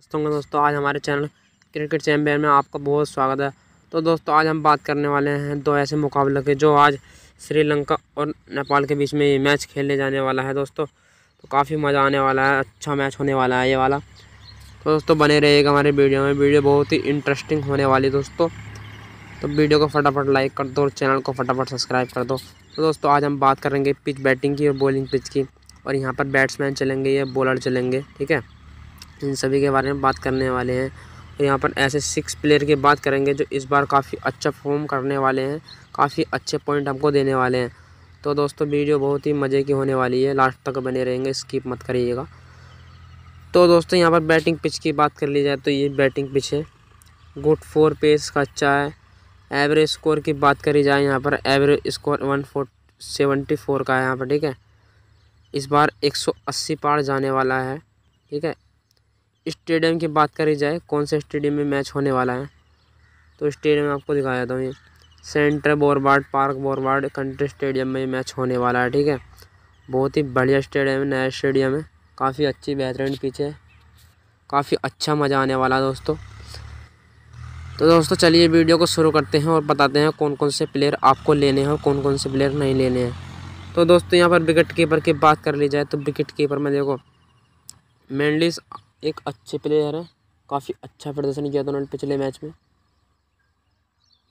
दोस्तों का दोस्तों आज हमारे चैनल क्रिकेट चैम्पियन में आपका बहुत स्वागत है तो दोस्तों आज हम बात करने वाले हैं दो ऐसे मुकाबले के जो आज श्रीलंका और नेपाल के बीच में ये मैच खेलने जाने वाला है दोस्तों तो काफ़ी मज़ा आने वाला है अच्छा मैच होने वाला है ये वाला तो दोस्तों बने रहेगा हमारे वीडियो में वीडियो बहुत ही इंटरेस्टिंग होने वाली दोस्तों तो वीडियो को फटाफट लाइक कर दो और चैनल को फटाफट सब्सक्राइब कर दो तो दोस्तों आज हम बात करेंगे पिच बैटिंग की और बॉलिंग पिच की और यहाँ पर बैट्समैन चलेंगे या बॉलर चलेंगे ठीक है इन सभी के बारे में बात करने वाले हैं और तो यहाँ पर ऐसे सिक्स प्लेयर की बात करेंगे जो इस बार काफ़ी अच्छा फॉर्म करने वाले हैं काफ़ी अच्छे पॉइंट हमको देने वाले हैं तो दोस्तों वीडियो बहुत ही मज़े की होने वाली है लास्ट तक बने रहेंगे स्किप मत करिएगा तो दोस्तों यहाँ पर बैटिंग पिच की बात कर ली जाए तो ये बैटिंग पिच है गुड फोर पेस का अच्छा है एवरेज स्कोर की बात करी जाए यहाँ पर average score one four seventy four का है यहाँ पर ठीक है इस बार एक सौ अस्सी पार जाने वाला है ठीक है स्टेडियम की बात करी जाए कौन से स्टेडियम में मैच होने वाला है तो स्टेडियम आपको दिखाया जाता हूँ ये सेंटर बोरवाड पार्क बोरवाड कंट्री स्टेडियम में मैच होने वाला है ठीक है बहुत ही बढ़िया स्टेडियम है नया स्टेडियम है काफ़ी अच्छी बेहतरीन पीछे है काफ़ी अच्छा मज़ा आने वाला है दोस्तों तो दोस्तों चलिए वीडियो को शुरू करते हैं और बताते हैं कौन कौन से प्लेयर आपको लेने हैं और कौन कौन से प्लेयर नहीं लेने हैं तो दोस्तों यहाँ पर विकेट कीपर की बात कर ली जाए तो विकेट कीपर में देखो मेनली एक अच्छे प्लेयर हैं काफ़ी अच्छा प्रदर्शन किया था उन्होंने पिछले मैच में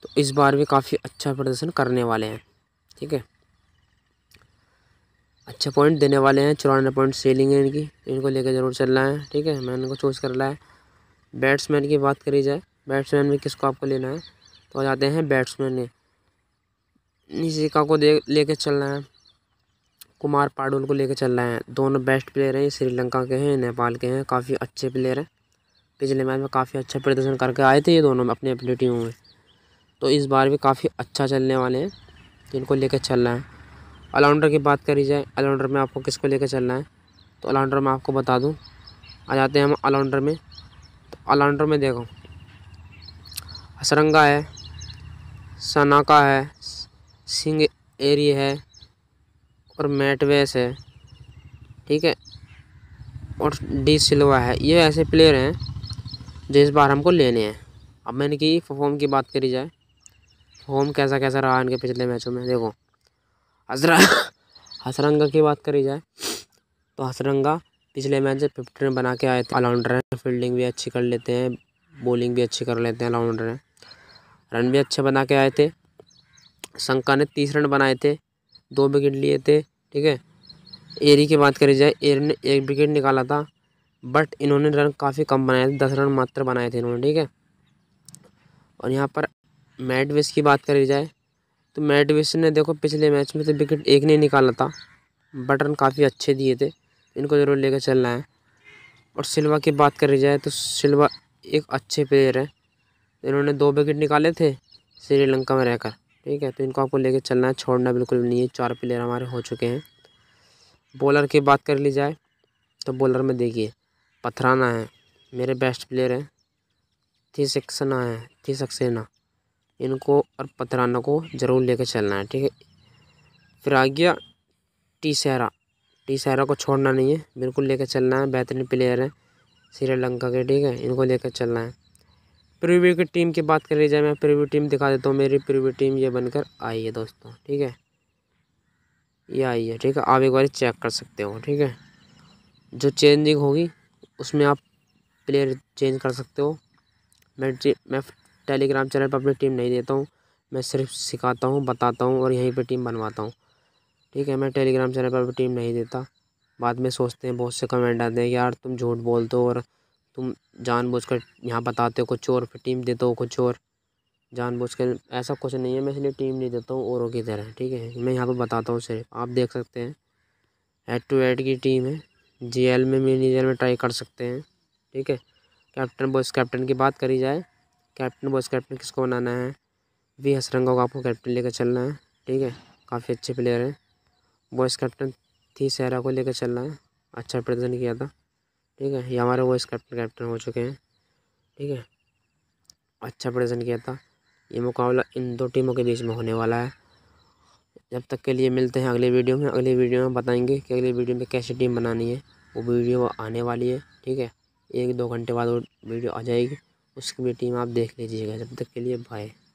तो इस बार भी काफ़ी अच्छा प्रदर्शन करने वाले हैं ठीक है अच्छे पॉइंट देने वाले हैं चौरानवे पॉइंट सेलिंग है इनकी इनको लेकर जरूर चलना है ठीक है मैंने इनको चूज़ कर रहा है बैट्समैन की बात करी जाए बैट्समैन में किसको आपको लेना है तो आ जाते हैं बैट्समैन ने निशिका को दे लेके चलना है कुमार पाडुल को लेकर चल रहे हैं दोनों बेस्ट प्लेयर हैं श्रीलंका के हैं नेपाल के हैं काफ़ी अच्छे प्लेयर हैं पिछले मैच में काफ़ी अच्छा प्रदर्शन करके आए थे ये दोनों अपने अपनी टीमों में तो इस बार भी काफ़ी अच्छा चलने वाले हैं जिनको लेकर चल रहे हैं ऑलराउंडर की बात करी जाए ऑलराउंडर में आपको किसको लेकर चलना है तो ऑलराउंडर में आपको बता दूँ आ जाते हैं हम ऑलराउंडर में तो ऑलराउंडर में देखो हसरंगा है सनाका है सिंह एरी है और मैटवेस है ठीक है और डी सिल्वा है ये ऐसे प्लेयर हैं जो इस बार हमको लेने हैं अब मैंने की फॉर्म की बात करी जाए फॉर्म कैसा कैसा रहा इनके पिछले मैचों में देखो हसरा हसरंगा की बात करी जाए तो हसरंगा पिछले मैच से फिफ्टी रन बना के आए थे ऑलराउंडर हैं फील्डिंग भी अच्छी कर लेते हैं बॉलिंग भी अच्छी कर लेते हैं ऑलराउंडर हैं रन भी अच्छे बना के आए थे शंका ने तीस रन बनाए थे दो विकेट लिए थे ठीक है एरी की बात करी जाए एरी ने एक विकेट निकाला था बट इन्होंने रन काफ़ी कम बनाए थे दस रन मात्र बनाए थे इन्होंने ठीक है और यहाँ पर मैट की बात करी जाए तो मैट ने देखो पिछले मैच में तो विकेट एक नहीं निकाला था बट रन काफ़ी अच्छे दिए थे इनको ज़रूर लेकर चलना है और सिल्वा की बात करी जाए तो सिल्वा एक अच्छे प्लेयर हैं इन्होंने दो विकेट निकाले थे श्रीलंका में रहकर ठीक है तो इनको आपको लेके चलना है छोड़ना बिल्कुल नहीं है चार प्लेयर हमारे हो चुके हैं बॉलर की बात कर ली जाए तो बॉलर में देखिए पथराना है मेरे बेस्ट प्लेयर हैं थी सक्सेना है थी सक्सेना इनको और पथराना को ज़रूर ले चलना है ठीक है फिर आ गया टी सहरा टी सहरा को छोड़ना नहीं है बिल्कुल ले चलना है बेहतरीन प्लेयर हैं श्रीलंका के ठीक है इनको लेकर चलना है प्रीव्यू की टीम की बात कर ली जाए मैं प्रीव्यू टीम दिखा देता हूँ मेरी प्रीव्यू टीम ये बनकर आई है दोस्तों ठीक है ये आई है ठीक है आप एक बार चेक कर सकते हो ठीक है जो चेंजिंग होगी उसमें आप प्लेयर चेंज कर सकते हो मैं मैं टेलीग्राम चैनल पर अपनी टीम नहीं देता हूँ मैं सिर्फ सिखाता हूँ बताता हूँ और यहीं पर टीम बनवाता हूँ ठीक है मैं टेलीग्राम चैनल पर अपनी टीम नहीं देता बाद में सोचते हैं बहुत से कमेंट आते हैं यार तुम झूठ बोलते हो और तुम जानबूझकर यहाँ बताते हो कुछ और फिर टीम देते हो कुछ और जानबूझकर ऐसा कुछ नहीं है मैं इसलिए टीम नहीं देता हूँ औरों की तरह ठीक है मैं यहाँ पर बताता हूँ सिर्फ आप देख सकते हैं हेड टू हेड की टीम है जी में मिनी जेल में ट्राई कर सकते हैं ठीक है कैप्टन बॉयस कैप्टन की बात करी जाए कैप्टन बॉयस कैप्टन किसको बनाना है वी हसरंगा को आपको कैप्टन लेकर चलना है ठीक है काफ़ी अच्छे प्लेयर हैं बॉयस कैप्टन थी सहरा को लेकर चलना है अच्छा प्रदर्शन किया था ठीक है ये हमारे वो कैप्टन कैप्टन हो चुके हैं ठीक है अच्छा प्रदर्शन किया था ये मुकाबला इन दो टीमों के बीच में होने वाला है जब तक के लिए मिलते हैं अगले वीडियो में अगले वीडियो में बताएंगे कि अगले वीडियो में कैसी टीम बनानी है वो वीडियो आने वाली है ठीक है एक दो घंटे बाद वो वीडियो आ जाएगी उसकी भी टीम आप देख लीजिएगा जब तक के लिए बाय